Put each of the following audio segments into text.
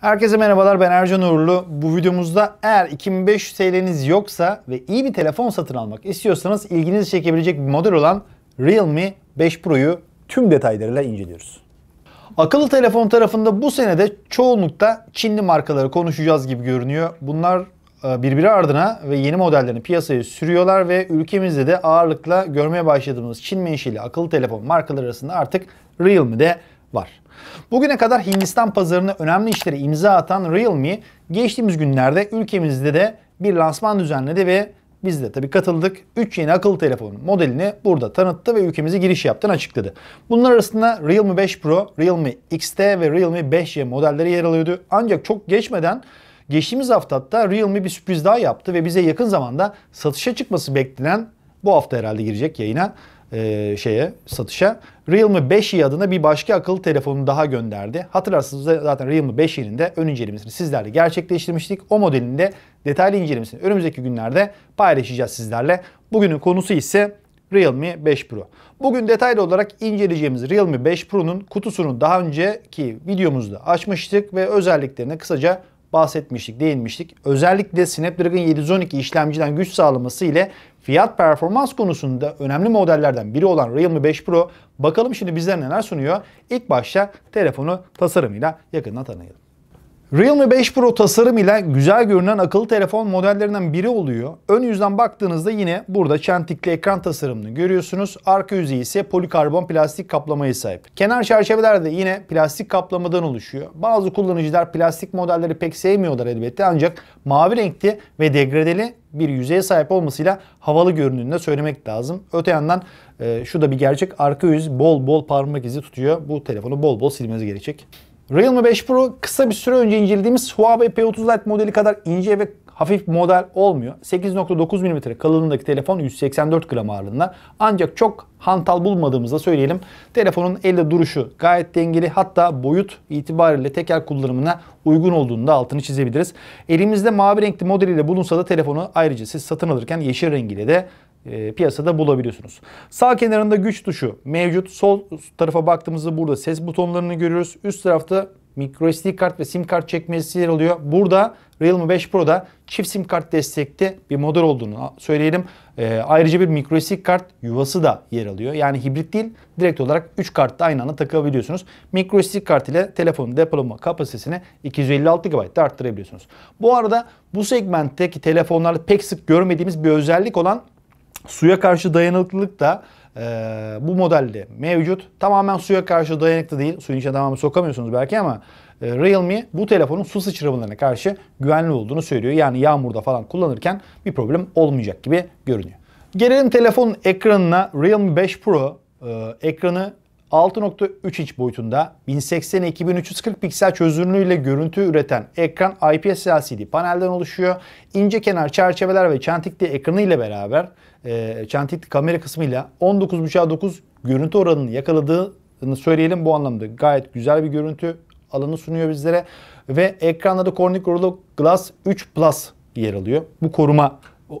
Herkese merhabalar ben Ercan Uğurlu. Bu videomuzda eğer 2500 TL'niz yoksa ve iyi bir telefon satın almak istiyorsanız ilginizi çekebilecek bir model olan Realme 5 Pro'yu tüm detaylarıyla inceliyoruz. Akıllı telefon tarafında bu senede çoğunlukta Çinli markaları konuşacağız gibi görünüyor. Bunlar e, birbiri ardına ve yeni modellerini piyasaya sürüyorlar ve ülkemizde de ağırlıkla görmeye başladığımız Çin menşeli akıllı telefon markaları arasında artık Realme de var. Bugüne kadar Hindistan pazarına önemli işlere imza atan Realme geçtiğimiz günlerde ülkemizde de bir lansman düzenledi ve biz de tabii katıldık. 3 yeni akıllı telefonun modelini burada tanıttı ve ülkemize giriş yaptığını açıkladı. Bunlar arasında Realme 5 Pro, Realme XT ve Realme 5Y modelleri yer alıyordu. Ancak çok geçmeden geçtiğimiz hafta hatta Realme bir sürpriz daha yaptı ve bize yakın zamanda satışa çıkması beklenen bu hafta herhalde girecek yayına e, şeye satışa Realme 5i adına bir başka akıllı telefonu daha gönderdi. Hatırlarsınız zaten Realme 5i'nin de ön incelemesini sizlerle gerçekleştirmiştik. O modelin de detaylı incelemesini önümüzdeki günlerde paylaşacağız sizlerle. Bugünün konusu ise Realme 5 Pro. Bugün detaylı olarak inceleyeceğimiz Realme 5 Pro'nun kutusunu daha önceki videomuzda açmıştık ve özelliklerine kısaca bahsetmiştik, değinmiştik. Özellikle Snapdragon 712 işlemciden güç sağlaması ile fiyat performans konusunda önemli modellerden biri olan Realme 5 Pro bakalım şimdi bizlere neler sunuyor. İlk başta telefonu tasarımıyla yakından tanıyalım. Realme 5 Pro tasarım ile güzel görünen akıllı telefon modellerinden biri oluyor. Ön yüzden baktığınızda yine burada çentikli ekran tasarımını görüyorsunuz. Arka yüzeyi ise polikarbon plastik kaplamaya sahip. Kenar çerçeveler de yine plastik kaplamadan oluşuyor. Bazı kullanıcılar plastik modelleri pek sevmiyorlar elbette ancak mavi renkli ve degradeli bir yüzeye sahip olmasıyla havalı göründüğünü de söylemek lazım. Öte yandan e, şu da bir gerçek arka yüz bol bol parmak izi tutuyor. Bu telefonu bol bol silmeniz gerekecek. Realme 5 Pro kısa bir süre önce incelediğimiz Huawei P30 Lite modeli kadar ince ve hafif model olmuyor. 8.9 mm kalınlığındaki telefon 184 gram ağırlığında. Ancak çok hantal bulmadığımızda söyleyelim. Telefonun elde duruşu gayet dengeli hatta boyut itibariyle teker kullanımına uygun olduğunu altını çizebiliriz. Elimizde mavi renkli modeliyle bulunsa da telefonu ayrıca siz satın alırken yeşil rengiyle de e, piyasada bulabiliyorsunuz. Sağ kenarında güç tuşu mevcut. Sol tarafa baktığımızda burada ses butonlarını görüyoruz. Üst tarafta micro SD kart ve sim kart çekmesi yer alıyor. Burada Realme 5 Pro'da çift sim kart destekli bir model olduğunu söyleyelim. E, ayrıca bir micro SD kart yuvası da yer alıyor. Yani hibrit değil direkt olarak 3 kartta aynı anda takabiliyorsunuz. Micro SD kart ile telefonun depolama kapasitesini 256 GB arttırabiliyorsunuz. Bu arada bu segmentteki telefonlarda pek sık görmediğimiz bir özellik olan Suya karşı dayanıklılık da e, bu modelde mevcut. Tamamen suya karşı dayanıklı değil. Suyun içine tamamen sokamıyorsunuz belki ama e, Realme bu telefonun su sıçramalarına karşı güvenli olduğunu söylüyor. Yani yağmurda falan kullanırken bir problem olmayacak gibi görünüyor. Gelelim telefonun ekranına. Realme 5 Pro e, ekranı 6.3 inç boyutunda 1080-2340 piksel çözünürlüğüyle görüntü üreten ekran IPS LCD panelden oluşuyor. İnce kenar çerçeveler ve çentikli ekranı ile beraber e, çentik kamera kısmıyla 19.5'a 9 görüntü oranını yakaladığını söyleyelim. Bu anlamda gayet güzel bir görüntü alanı sunuyor bizlere. Ve ekranda da Corning Gorilla Glass 3 Plus yer alıyor. Bu koruma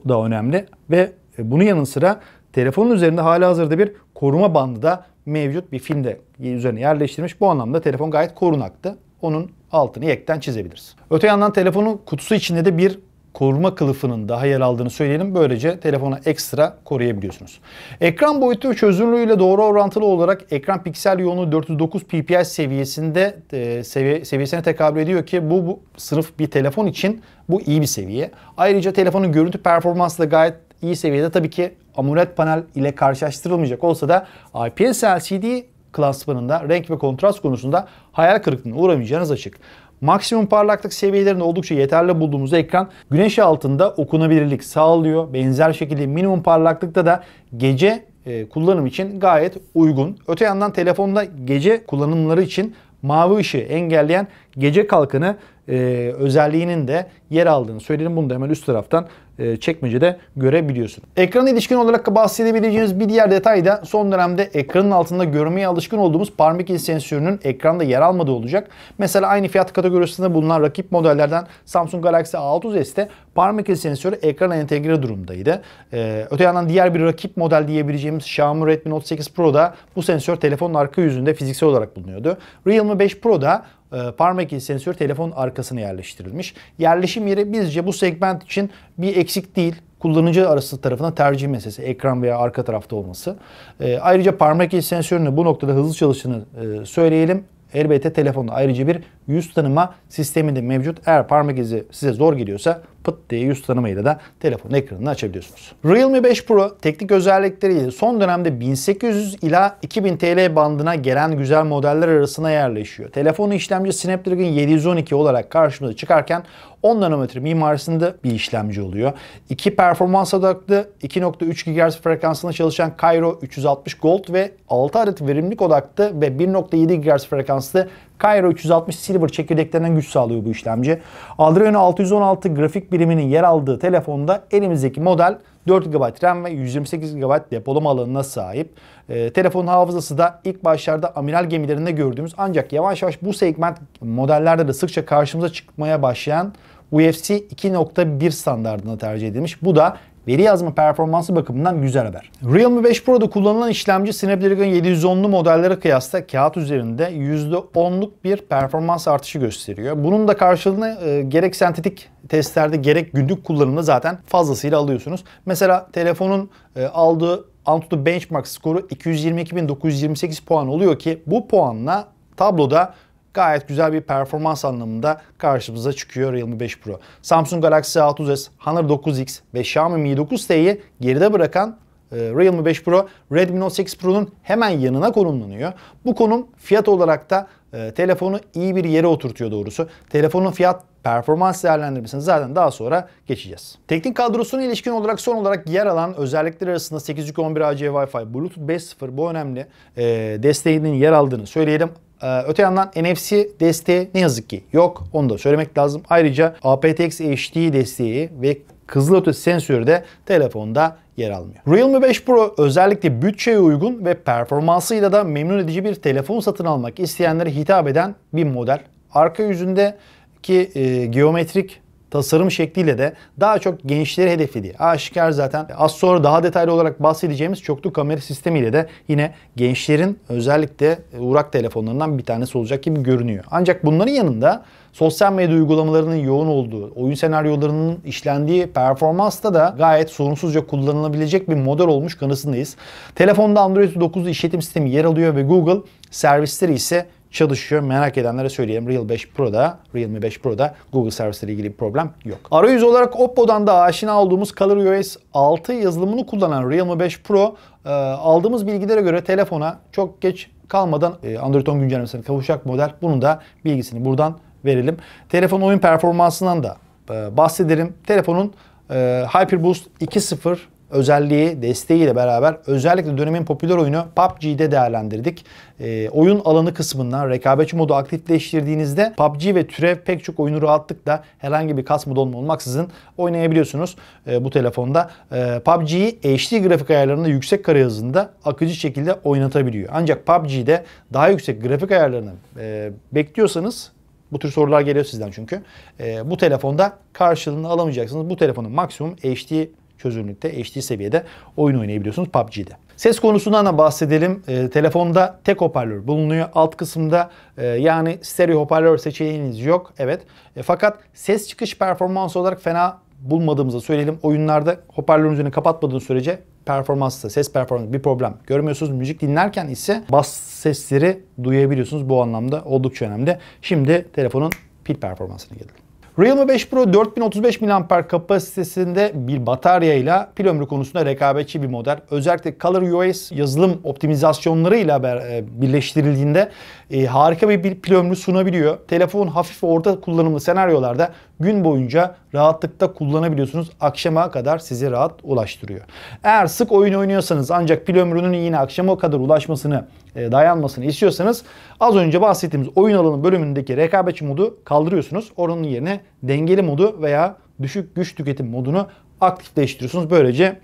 da önemli. Ve e, bunun yanı sıra telefonun üzerinde hala hazırda bir koruma bandı da mevcut bir filmde üzerine yerleştirmiş. Bu anlamda telefon gayet korunaktı. Onun altını yekten çizebiliriz. Öte yandan telefonun kutusu içinde de bir koruma kılıfının daha yer aldığını söyleyelim. Böylece telefona ekstra koruyabiliyorsunuz. Ekran boyutu ve çözünürlüğü ile doğru orantılı olarak ekran piksel yoğunluğu 409 ppi seviyesinde e, seviye, seviyesine tekabül ediyor ki bu, bu sırf bir telefon için bu iyi bir seviye. Ayrıca telefonun görüntü performansı da gayet iyi seviyede. Tabii ki AMOLED panel ile karşılaştırılmayacak olsa da IPS LCD klasmanında renk ve kontrast konusunda hayal kırıklığına uğramayacağınız açık. Maksimum parlaklık seviyelerinde oldukça yeterli bulduğumuz ekran güneş altında okunabilirlik sağlıyor. Benzer şekilde minimum parlaklıkta da gece e, kullanım için gayet uygun. Öte yandan telefonda gece kullanımları için mavi ışığı engelleyen gece kalkanı e, özelliğinin de yer aldığını söyleyelim. Bunu da hemen üst taraftan e, çekmecede görebiliyorsun. Ekrana ilişkin olarak bahsedebileceğiniz bir diğer detay da son dönemde ekranın altında görmeye alışkın olduğumuz parmak izi sensörünün ekranda yer almadığı olacak. Mesela aynı fiyat kategorisinde bulunan rakip modellerden Samsung Galaxy a 60 ste parmak izi sensörü ekrana entegre durumdaydı. Ee, öte yandan diğer bir rakip model diyebileceğimiz Xiaomi Redmi Note 8 Pro'da bu sensör telefonun arka yüzünde fiziksel olarak bulunuyordu. Realme 5 Pro'da e, parmak izi sensörü telefon arkasına yerleştirilmiş. Yerleşim yeri bizce bu segment için bir eksik değil. Kullanıcı arası tarafına tercih meselesi. Ekran veya arka tarafta olması. E, ayrıca parmak izi sensörünün bu noktada hızlı çalıştığını e, söyleyelim. Elbette telefonda ayrıca bir yüz tanıma sisteminde mevcut. Eğer parmak izi size zor geliyorsa pıt diye yüz tanımayla da telefon ekranını açabiliyorsunuz. Realme 5 Pro teknik özellikleriyle son dönemde 1800 ila 2000 TL bandına gelen güzel modeller arasına yerleşiyor. Telefonun işlemci Snapdragon 712 olarak karşımıza çıkarken 10 nanometre mimarisinde bir işlemci oluyor. 2 performans odaklı 2.3 GHz frekansında çalışan Cairo 360 Gold ve 6 adet verimlilik odaklı ve 1.7 GHz frekanslı Cairo 360 Silver çekirdeklerinden güç sağlıyor bu işlemci. Adreno 616 grafik biriminin yer aldığı telefonda elimizdeki model 4 GB RAM ve 128 GB depolama alanına sahip. E, telefonun hafızası da ilk başlarda amiral gemilerinde gördüğümüz ancak yavaş yavaş bu segment modellerde de sıkça karşımıza çıkmaya başlayan UFC 2.1 standartına tercih edilmiş. Bu da veri yazma performansı bakımından güzel haber. Realme 5 Pro'da kullanılan işlemci Snapdragon 710'lu modellere kıyasla kağıt üzerinde %10'luk bir performans artışı gösteriyor. Bunun da karşılığını e, gerek sentetik testlerde gerek günlük kullanımda zaten fazlasıyla alıyorsunuz. Mesela telefonun e, aldığı Antutu Benchmark skoru 222.928 puan oluyor ki bu puanla tabloda gayet güzel bir performans anlamında karşımıza çıkıyor Realme 5 Pro. Samsung Galaxy A9s, Honor 9X ve Xiaomi Mi 9T'yi geride bırakan e, Realme 5 Pro, Redmi Note 8 Pro'nun hemen yanına konumlanıyor. Bu konum fiyat olarak da e, telefonu iyi bir yere oturtuyor doğrusu. Telefonun fiyat performans değerlendirmesini zaten daha sonra geçeceğiz. Teknik kadrosuna ilişkin olarak son olarak yer alan özellikler arasında 8.11 AC Wi-Fi, Bluetooth 5.0 bu önemli e, desteğinin yer aldığını söyleyelim. Ee, öte yandan NFC desteği ne yazık ki yok. Onu da söylemek lazım. Ayrıca aptX HD desteği ve kızılötesi sensörü de telefonda yer almıyor. Realme 5 Pro özellikle bütçeye uygun ve performansıyla da memnun edici bir telefon satın almak isteyenlere hitap eden bir model. Arka yüzünde ki e, geometrik tasarım şekliyle de daha çok gençleri hedeflediği aşikar zaten. Az sonra daha detaylı olarak bahsedeceğimiz çoklu kamera sistemiyle de yine gençlerin özellikle uğrak telefonlarından bir tanesi olacak gibi görünüyor. Ancak bunların yanında sosyal medya uygulamalarının yoğun olduğu, oyun senaryolarının işlendiği performansta da gayet sorunsuzca kullanılabilecek bir model olmuş kanısındayız. Telefonda Android 9 işletim sistemi yer alıyor ve Google servisleri ise çalışıyor. Merak edenlere söyleyelim. Real 5 Pro'da, Realme 5 Pro'da Google servisleriyle ilgili bir problem yok. Arayüz olarak Oppo'dan da aşina olduğumuz ColorOS 6 yazılımını kullanan Realme 5 Pro e, aldığımız bilgilere göre telefona çok geç kalmadan e, Android 10 güncellemesine kavuşacak model. Bunun da bilgisini buradan verelim. Telefon oyun performansından da e, bahsederim. Telefonun e, HyperBoost 2.0 özelliği, desteğiyle beraber özellikle dönemin popüler oyunu PUBG'de değerlendirdik. E, oyun alanı kısmından rekabetçi modu aktifleştirdiğinizde PUBG ve türev pek çok oyunu rahatlıkla herhangi bir kasma donma olmaksızın oynayabiliyorsunuz e, bu telefonda. E, ee, PUBG'yi HD grafik ayarlarında yüksek kare hızında akıcı şekilde oynatabiliyor. Ancak PUBG'de daha yüksek grafik ayarlarını e, bekliyorsanız bu tür sorular geliyor sizden çünkü. E, bu telefonda karşılığını alamayacaksınız. Bu telefonun maksimum HD çözünürlükte, HD seviyede oyun oynayabiliyorsunuz PUBG'de. Ses konusundan da bahsedelim. E, telefonda tek hoparlör bulunuyor. Alt kısımda e, yani stereo hoparlör seçeneğiniz yok. Evet. E, fakat ses çıkış performansı olarak fena bulmadığımızı söyleyelim. Oyunlarda hoparlörün üzerine kapatmadığınız sürece performansı, ses performansı bir problem görmüyorsunuz. Müzik dinlerken ise bas sesleri duyabiliyorsunuz. Bu anlamda oldukça önemli. Şimdi telefonun pil performansına gelelim. Realme 5 Pro 4035 mAh kapasitesinde bir batarya ile pil ömrü konusunda rekabetçi bir model. Özellikle Color UIs yazılım optimizasyonlarıyla e, birleştirildiğinde e, harika bir pil ömrü sunabiliyor. Telefon hafif ve orta kullanımlı senaryolarda gün boyunca rahatlıkla kullanabiliyorsunuz. Akşama kadar sizi rahat ulaştırıyor. Eğer sık oyun oynuyorsanız ancak pil ömrünün yine akşama kadar ulaşmasını e, dayanmasını istiyorsanız az önce bahsettiğimiz oyun alanı bölümündeki rekabetçi modu kaldırıyorsunuz. Onun yerine yerine dengeli modu veya düşük güç tüketim modunu aktifleştiriyorsunuz. Böylece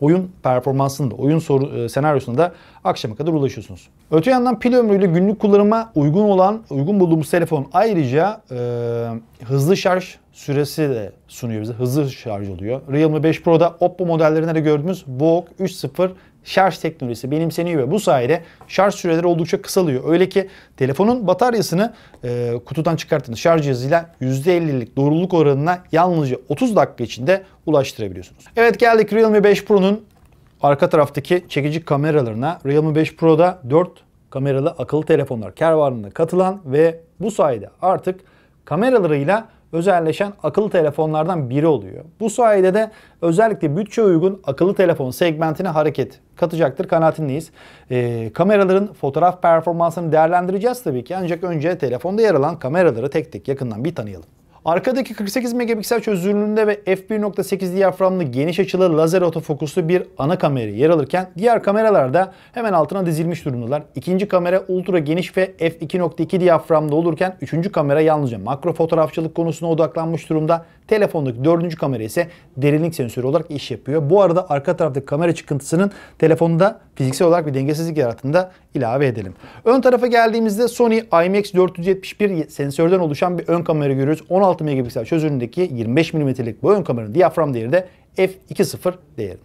oyun performansında, oyun soru, e, senaryosunda da akşama kadar ulaşıyorsunuz. Öte yandan pil ömrüyle günlük kullanıma uygun olan, uygun bulduğumuz telefon ayrıca e, hızlı şarj süresi de sunuyor bize. Hızlı şarj oluyor. Realme 5 Pro'da Oppo modellerinde de gördüğümüz VOOC 3.0 şarj teknolojisi benimseniyor ve bu sayede şarj süreleri oldukça kısalıyor. Öyle ki telefonun bataryasını e, kutudan çıkarttığınız şarj cihazıyla %50'lik doğruluk oranına yalnızca 30 dakika içinde ulaştırabiliyorsunuz. Evet geldik Realme 5 Pro'nun arka taraftaki çekici kameralarına. Realme 5 Pro'da 4 kameralı akıllı telefonlar kervanına katılan ve bu sayede artık kameralarıyla özelleşen akıllı telefonlardan biri oluyor. Bu sayede de özellikle bütçe uygun akıllı telefon segmentine hareket katacaktır kanaatindeyiz. Ee, kameraların fotoğraf performansını değerlendireceğiz tabii ki ancak önce telefonda yer alan kameraları tek tek yakından bir tanıyalım. Arkadaki 48 megapiksel çözünürlüğünde ve f1.8 diyaframlı geniş açılı lazer otofokuslu bir ana kamera yer alırken diğer kameralar da hemen altına dizilmiş durumdalar. İkinci kamera ultra geniş ve f2.2 diyaframda olurken üçüncü kamera yalnızca makro fotoğrafçılık konusuna odaklanmış durumda. Telefondaki dördüncü kamera ise derinlik sensörü olarak iş yapıyor. Bu arada arka taraftaki kamera çıkıntısının telefonda fiziksel olarak bir dengesizlik yarattığında ilave edelim. Ön tarafa geldiğimizde Sony IMX 471 sensörden oluşan bir ön kamera görüyoruz. 16 megapiksel çözünürlüğündeki 25 milimetrelik bu ön kameranın diyafram değeri de f2.0 değerinde.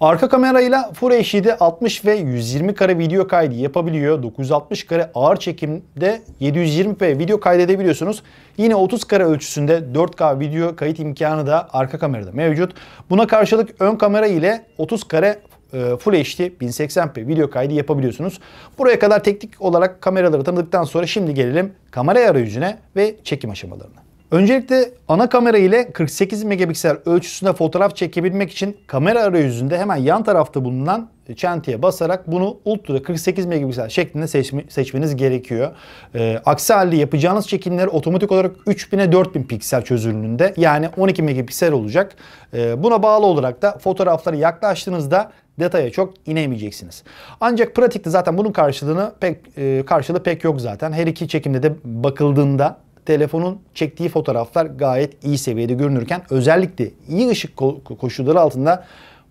Arka kamerayla Full HD 60 ve 120 kare video kaydı yapabiliyor. 960 kare ağır çekimde 720p video kaydedebiliyorsunuz. Yine 30 kare ölçüsünde 4K video kayıt imkanı da arka kamerada mevcut. Buna karşılık ön kamera ile 30 kare e, Full HD 1080p video kaydı yapabiliyorsunuz. Buraya kadar teknik olarak kameraları tanıdıktan sonra şimdi gelelim kamera arayüzüne ve çekim aşamalarına. Öncelikle ana kamera ile 48 megapiksel ölçüsünde fotoğraf çekebilmek için kamera arayüzünde hemen yan tarafta bulunan çentiye basarak bunu ultra 48 megapiksel şeklinde seçmeniz gerekiyor. Ee, aksi halde yapacağınız çekimler otomatik olarak 3000'e 4000 piksel çözünürlüğünde yani 12 megapiksel olacak. Ee, buna bağlı olarak da fotoğrafları yaklaştığınızda detaya çok inemeyeceksiniz. Ancak pratikte zaten bunun karşılığını pek e, karşılığı pek yok zaten. Her iki çekimde de bakıldığında telefonun çektiği fotoğraflar gayet iyi seviyede görünürken özellikle iyi ışık koşulları altında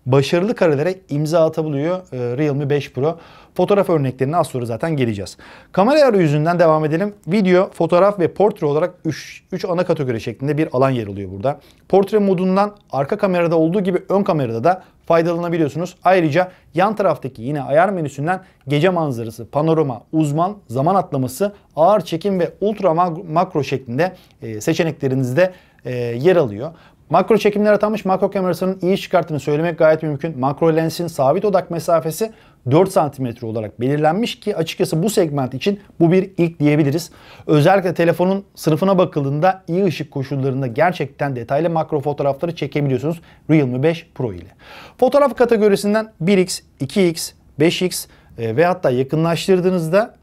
başarılı karelere imza atabiliyor e, Realme 5 Pro. Fotoğraf örneklerine az sonra zaten geleceğiz. Kamera arayüzünden devam edelim. Video, fotoğraf ve portre olarak 3 ana kategori şeklinde bir alan yer alıyor burada. Portre modundan arka kamerada olduğu gibi ön kamerada da faydalanabiliyorsunuz. Ayrıca yan taraftaki yine ayar menüsünden gece manzarası, panorama, uzman, zaman atlaması, ağır çekim ve ultra makro şeklinde e, seçeneklerinizde e, yer alıyor. Makro çekimler atanmış makro kamerasının iyi çıkarttığını söylemek gayet mümkün. Makro lensin sabit odak mesafesi 4 cm olarak belirlenmiş ki açıkçası bu segment için bu bir ilk diyebiliriz. Özellikle telefonun sınıfına bakıldığında iyi ışık koşullarında gerçekten detaylı makro fotoğrafları çekebiliyorsunuz Realme 5 Pro ile. Fotoğraf kategorisinden 1x, 2x, 5x ve hatta yakınlaştırdığınızda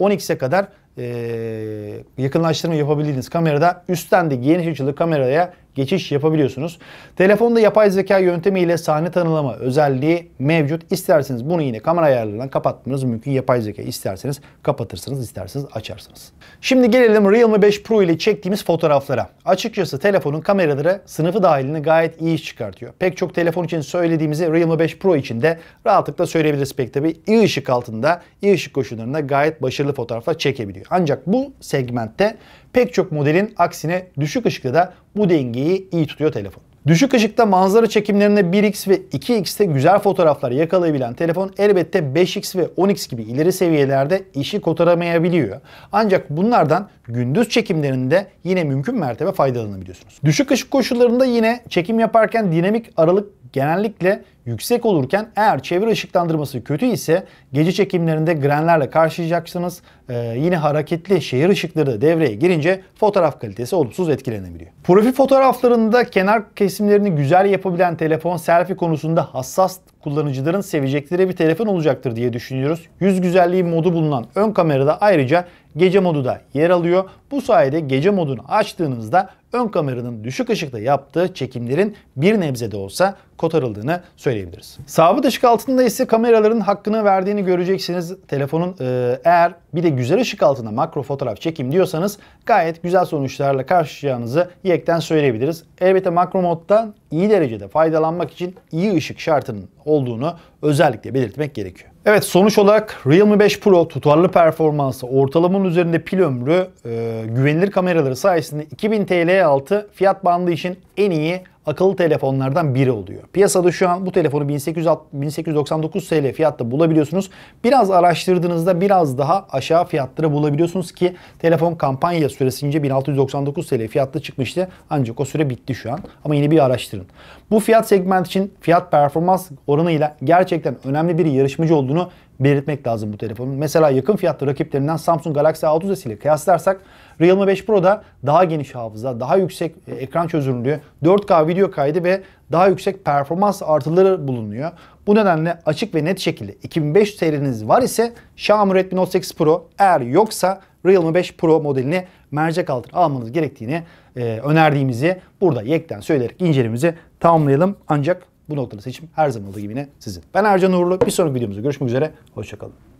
10x'e e, kadar e, yakınlaştırma yapabildiğiniz kamerada üstten de geniş açılı kameraya geçiş yapabiliyorsunuz. Telefonda yapay zeka yöntemiyle sahne tanılama özelliği mevcut. İsterseniz bunu yine kamera ayarlarından kapatmanız mümkün. Yapay zeka isterseniz kapatırsınız, isterseniz açarsınız. Şimdi gelelim Realme 5 Pro ile çektiğimiz fotoğraflara. Açıkçası telefonun kameraları sınıfı dahilini gayet iyi iş çıkartıyor. Pek çok telefon için söylediğimizi Realme 5 Pro için de rahatlıkla söyleyebiliriz pek tabii. İyi ışık altında, iyi ışık koşullarında gayet başarılı fotoğraflar çekebiliyor gösteriyor. Ancak bu segmentte pek çok modelin aksine düşük ışıkta da bu dengeyi iyi tutuyor telefon. Düşük ışıkta manzara çekimlerinde 1x ve 2x'te güzel fotoğraflar yakalayabilen telefon elbette 5x ve 10x gibi ileri seviyelerde işi kotaramayabiliyor. Ancak bunlardan gündüz çekimlerinde yine mümkün mertebe faydalanabiliyorsunuz. Düşük ışık koşullarında yine çekim yaparken dinamik aralık genellikle yüksek olurken eğer çevre ışıklandırması kötü ise gece çekimlerinde grenlerle karşılayacaksınız. Ee, yine hareketli şehir ışıkları da devreye girince fotoğraf kalitesi olumsuz etkilenebiliyor. Profil fotoğraflarında kenar kesim resimlerini güzel yapabilen telefon selfie konusunda hassas kullanıcıların sevecekleri bir telefon olacaktır diye düşünüyoruz. Yüz güzelliği modu bulunan ön kamerada ayrıca gece modu da yer alıyor. Bu sayede gece modunu açtığınızda ön kameranın düşük ışıkta yaptığı çekimlerin bir nebze de olsa kotarıldığını söyleyebiliriz. Sabit ışık altında ise kameraların hakkını verdiğini göreceksiniz. Telefonun e, eğer bir de güzel ışık altında makro fotoğraf çekim diyorsanız gayet güzel sonuçlarla karşılayacağınızı yekten söyleyebiliriz. Elbette makro moddan iyi derecede faydalanmak için iyi ışık şartının olduğunu özellikle belirtmek gerekiyor. Evet sonuç olarak Realme 5 Pro tutarlı performansı, ortalamanın üzerinde pil ömrü, e, güvenilir kameraları sayesinde 2000 TL altı fiyat bandı için en iyi akıllı telefonlardan biri oluyor. Piyasada şu an bu telefonu 1899 TL fiyatta bulabiliyorsunuz. Biraz araştırdığınızda biraz daha aşağı fiyatlara bulabiliyorsunuz ki telefon kampanya süresince 1699 TL fiyatta çıkmıştı. Ancak o süre bitti şu an. Ama yine bir araştırın. Bu fiyat segment için fiyat performans oranıyla gerçekten önemli bir yarışmacı olduğunu belirtmek lazım bu telefonun. Mesela yakın fiyatlı rakiplerinden Samsung Galaxy A30s ile kıyaslarsak Realme 5 Pro'da daha geniş hafıza, daha yüksek e, ekran çözünürlüğü, 4K video kaydı ve daha yüksek performans artıları bulunuyor. Bu nedenle açık ve net şekilde 2500 TL'niz var ise Xiaomi Redmi Note 8 Pro eğer yoksa Realme 5 Pro modelini mercek altına almanız gerektiğini e, önerdiğimizi burada yekten söyleyerek incelememizi tamamlayalım. Ancak bu noktada seçim her zaman olduğu gibi yine sizin. Ben Ercan Uğurlu. Bir sonraki videomuzda görüşmek üzere. Hoşçakalın.